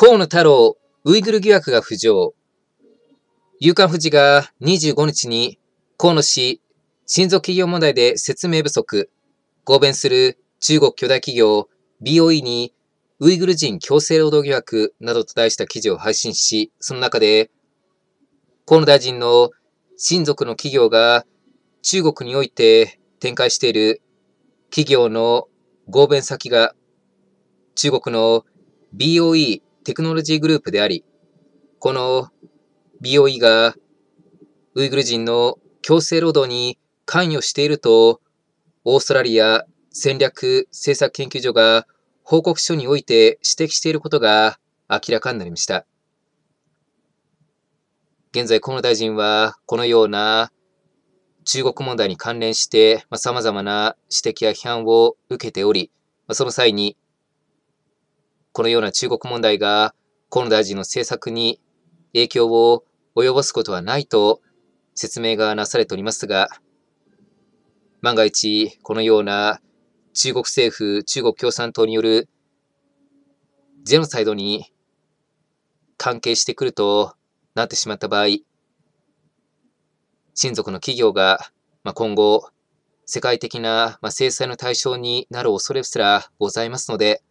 河野太郎、ウイグル疑惑が浮上。夕刊富士が25日に河野氏、親族企業問題で説明不足、合弁する中国巨大企業 BOE にウイグル人強制労働疑惑などと題した記事を配信し、その中で、河野大臣の親族の企業が中国において展開している企業の合弁先が中国の BOE テクノロジーグループであり、この BOE がウイグル人の強制労働に関与していると、オーストラリア戦略政策研究所が報告書において指摘していることが明らかになりました。現在、河野大臣はこのような中国問題に関連して、まあ、様々な指摘や批判を受けており、まあ、その際にこのような中国問題が河野大臣の政策に影響を及ぼすことはないと説明がなされておりますが、万が一、このような中国政府、中国共産党によるジェノサイドに関係してくるとなってしまった場合、親族の企業が今後、世界的な制裁の対象になる恐れすらございますので、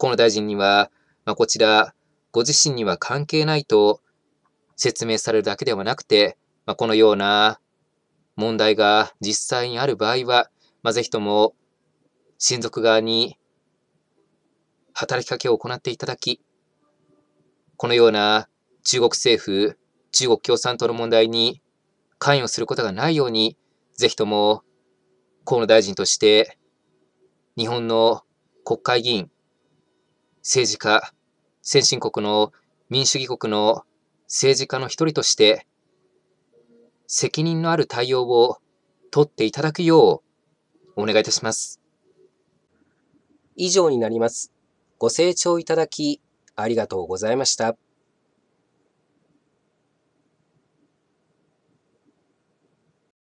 河野大臣には、まあ、こちら、ご自身には関係ないと説明されるだけではなくて、まあ、このような問題が実際にある場合は、まあ、ぜひとも親族側に働きかけを行っていただき、このような中国政府、中国共産党の問題に関与することがないように、ぜひとも河野大臣として、日本の国会議員、政治家、先進国の民主主義国の政治家の一人として、責任のある対応を取っていただくようお願いいたします。以上になります。ご清聴いただきありがとうございました。